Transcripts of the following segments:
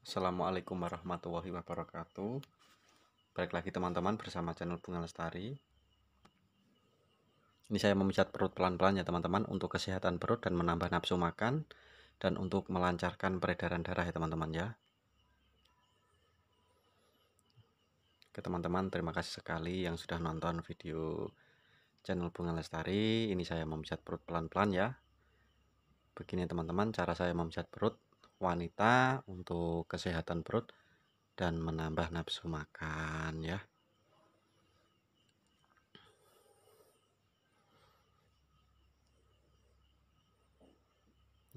Assalamualaikum warahmatullahi wabarakatuh Balik lagi teman-teman bersama channel Bunga Lestari Ini saya memijat perut pelan-pelan ya teman-teman Untuk kesehatan perut dan menambah nafsu makan Dan untuk melancarkan peredaran darah ya teman-teman ya Oke teman-teman terima kasih sekali yang sudah nonton video channel Bunga Lestari Ini saya memijat perut pelan-pelan ya Begini teman-teman cara saya memijat perut wanita untuk kesehatan perut dan menambah nafsu makan ya.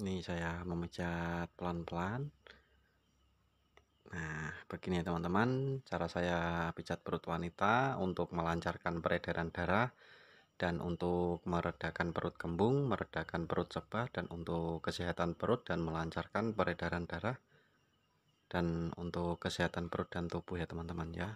Ini saya memecat pelan-pelan. Nah, begini ya teman-teman, cara saya pijat perut wanita untuk melancarkan peredaran darah dan untuk meredakan perut kembung, meredakan perut sebah dan untuk kesehatan perut dan melancarkan peredaran darah dan untuk kesehatan perut dan tubuh ya teman-teman ya.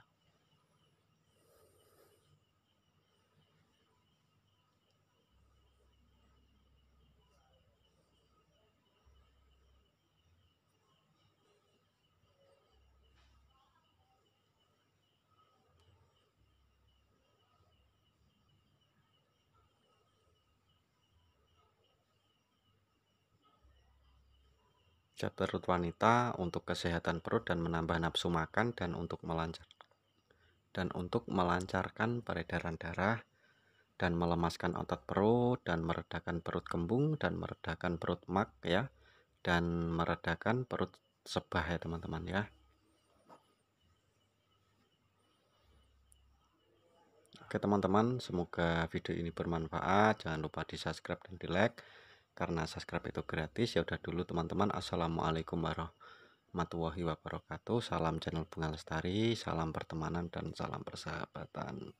zat perut wanita untuk kesehatan perut dan menambah nafsu makan dan untuk melancar dan untuk melancarkan peredaran darah dan melemaskan otot perut dan meredakan perut kembung dan meredakan perut mak ya dan meredakan perut sebah ya teman-teman ya Oke teman-teman semoga video ini bermanfaat jangan lupa di subscribe dan di like karena subscribe itu gratis ya udah dulu teman-teman assalamualaikum warahmatullahi wabarakatuh salam channel bunga lestari salam pertemanan dan salam persahabatan